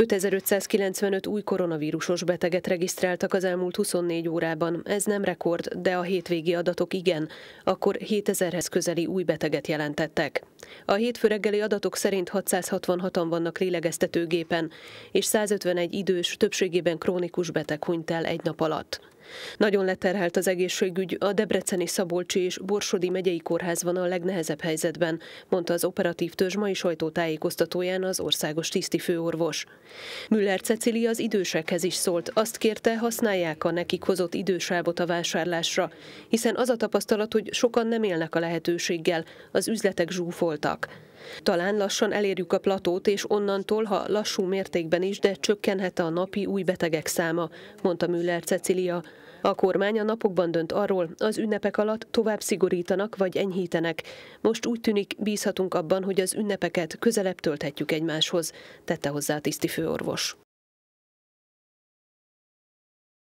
5595 új koronavírusos beteget regisztráltak az elmúlt 24 órában. Ez nem rekord, de a hétvégi adatok igen, akkor 7000-hez közeli új beteget jelentettek. A hétfő reggeli adatok szerint 666-an vannak lélegeztetőgépen, és 151 idős, többségében krónikus beteg hunyt el egy nap alatt. Nagyon leterhelt az egészségügy, a Debreceni Szabolcsi és Borsodi megyei kórházban a legnehezebb helyzetben, mondta az operatív törzs mai sajtótájékoztatóján az országos tisztifőorvos. Müller Cecilia az idősekhez is szólt, azt kérte, használják a nekik hozott idősávot a vásárlásra, hiszen az a tapasztalat, hogy sokan nem élnek a lehetőséggel, az üzletek zsúfoltak. Talán lassan elérjük a platót, és onnantól, ha lassú mértékben is, de csökkenhet a napi új betegek száma, mondta Müller Cecilia. A kormány a napokban dönt arról, az ünnepek alatt tovább szigorítanak vagy enyhítenek. Most úgy tűnik, bízhatunk abban, hogy az ünnepeket közelebb tölthetjük egymáshoz, tette hozzá a tiszti főorvos.